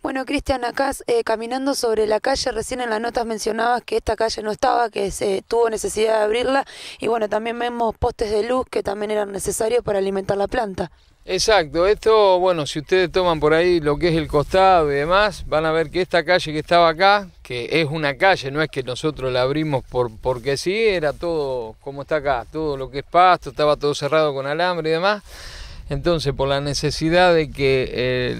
Bueno, Cristian, acá eh, caminando sobre la calle, recién en las notas mencionabas que esta calle no estaba, que se tuvo necesidad de abrirla y bueno, también vemos postes de luz que también eran necesarios para alimentar la planta. Exacto, esto, bueno, si ustedes toman por ahí lo que es el costado y demás, van a ver que esta calle que estaba acá, que es una calle, no es que nosotros la abrimos por, porque sí, era todo como está acá, todo lo que es pasto, estaba todo cerrado con alambre y demás. Entonces, por la necesidad de que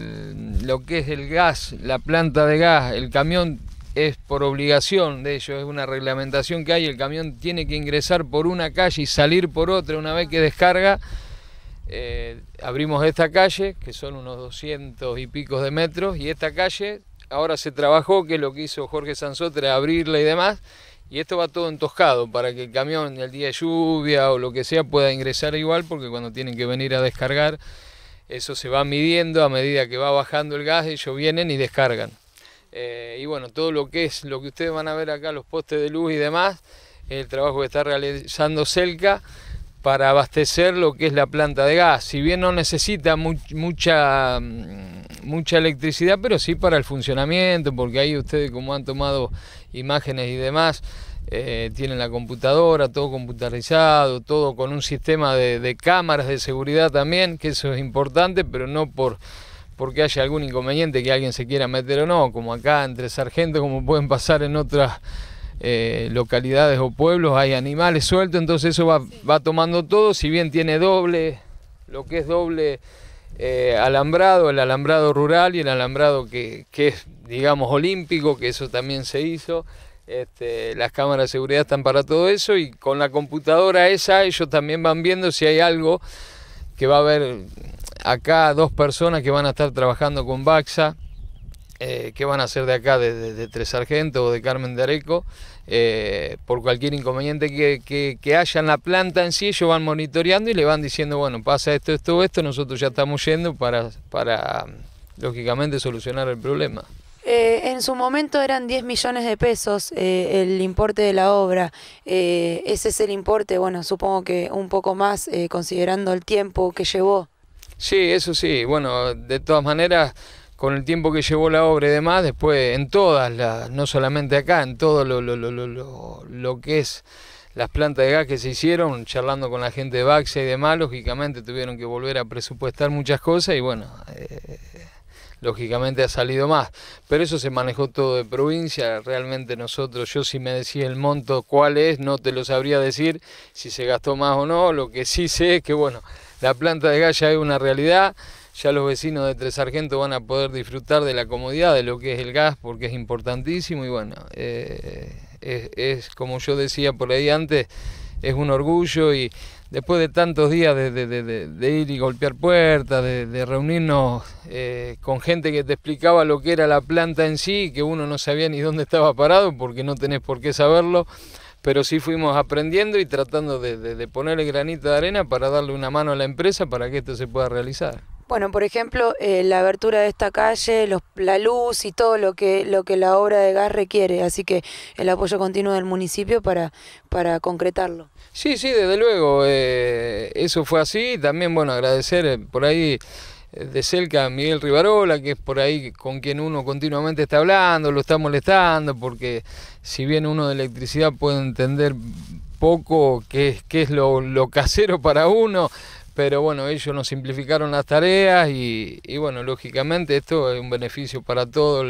lo que es el gas, la planta de gas, el camión es por obligación de ellos, es una reglamentación que hay, el camión tiene que ingresar por una calle y salir por otra una vez que descarga. Eh, abrimos esta calle, que son unos 200 y pico de metros, y esta calle ahora se trabajó, que es lo que hizo Jorge Sansotra, abrirla y demás, y esto va todo entoscado, para que el camión el día de lluvia o lo que sea pueda ingresar igual porque cuando tienen que venir a descargar eso se va midiendo a medida que va bajando el gas, ellos vienen y descargan. Eh, y bueno, todo lo que es lo que ustedes van a ver acá, los postes de luz y demás, el trabajo que está realizando Celca para abastecer lo que es la planta de gas. Si bien no necesita mucha mm, mucha electricidad, pero sí para el funcionamiento, porque ahí ustedes como han tomado imágenes y demás, eh, tienen la computadora, todo computarizado, todo con un sistema de, cámaras de seguridad también, que eso es importante, pero no por porque haya algún inconveniente que alguien se quiera meter o no, como acá entre sargentos, como pueden pasar en otras eh, localidades o pueblos, hay animales sueltos, entonces eso va tomando todo, si bien tiene doble, lo que es doble eh, alambrado, el alambrado rural y el alambrado que, es, digamos, olímpico, que eso también se hizo. Este, las cámaras de seguridad están para todo eso y con la computadora esa ellos también van viendo si hay algo que va a haber acá dos personas que van a estar trabajando con Baxa eh, qué van a hacer de acá, de, Tres sargentos o de Carmen de Areco, eh, por cualquier inconveniente que, que, haya en la planta en sí, ellos van monitoreando y le van diciendo, bueno, pasa esto, esto, esto, nosotros ya estamos yendo para, para lógicamente, solucionar el problema. Eh, en su momento eran 10 millones de pesos el importe de la obra. ese es el importe, bueno, supongo que un poco más considerando el tiempo que llevó. Sí, eso sí. Bueno, de todas maneras, con el tiempo que llevó la obra y demás, después en todas no solamente acá, en todo lo, que es las plantas de gas que se hicieron, charlando con la gente de Baxia y demás, lógicamente tuvieron que volver a presupuestar muchas cosas y bueno, eh, lógicamente ha salido más. Pero eso se manejó todo de provincia, realmente nosotros, yo si me decía el monto cuál es, no te lo sabría decir si se gastó más o no, lo que sí sé es que bueno, la planta de gas ya es una realidad ya los vecinos de Tres Sargentos van a poder disfrutar de la comodidad de lo que es el gas, porque es importantísimo y bueno, eh, es, como yo decía por ahí antes, es un orgullo y después de tantos días de, ir y golpear puertas, de, reunirnos eh, con gente que te explicaba lo que era la planta en sí, que uno no sabía ni dónde estaba parado, porque no tenés por qué saberlo, pero sí fuimos aprendiendo y tratando de, de, de ponerle granito de arena para darle una mano a la empresa para que esto se pueda realizar. Bueno, por ejemplo, eh, la abertura de esta calle, los, la luz y todo lo que, lo que la obra de gas requiere, así que el apoyo continuo del municipio para, para concretarlo. Sí, sí, desde luego, eh, eso fue así, también bueno, agradecer eh, por ahí de cerca a Miguel Rivarola, que es por ahí con quien uno continuamente está hablando, lo está molestando, porque si bien uno de electricidad puede entender poco qué, qué es lo, lo casero para uno, pero bueno, ellos nos simplificaron las tareas y, bueno, lógicamente esto es un beneficio para, todo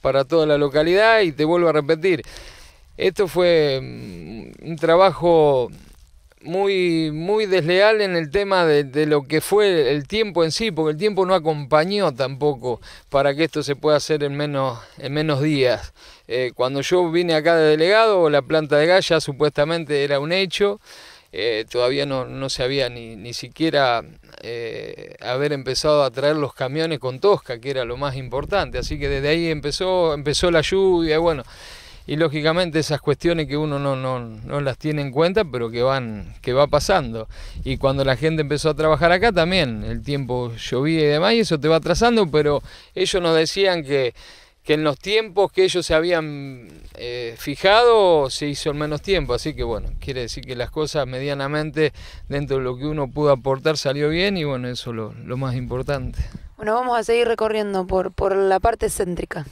para toda la localidad y te vuelvo a repetir, esto fue mm, un trabajo muy, muy desleal en el tema de, lo que fue el tiempo en sí, porque el tiempo no acompañó tampoco para que esto se pueda hacer en menos, en menos días. Eh, cuando yo vine acá de delegado, la planta de galla supuestamente era un hecho. Eh, todavía no, se había ni, ni siquiera eh, haber empezado a traer los camiones con tosca, que era lo más importante. Así que desde ahí empezó, empezó la lluvia, y bueno, y lógicamente esas cuestiones que uno no, no, las tiene en cuenta, pero que van, que va pasando. Y cuando la gente empezó a trabajar acá también, el tiempo llovía y demás, y eso te va atrasando, pero ellos nos decían que que en los tiempos que ellos se habían eh, fijado se hizo en menos tiempo, así que bueno, quiere decir que las cosas medianamente dentro de lo que uno pudo aportar salió bien y bueno, eso es lo, lo, más importante. Bueno, vamos a seguir recorriendo por, por la parte céntrica.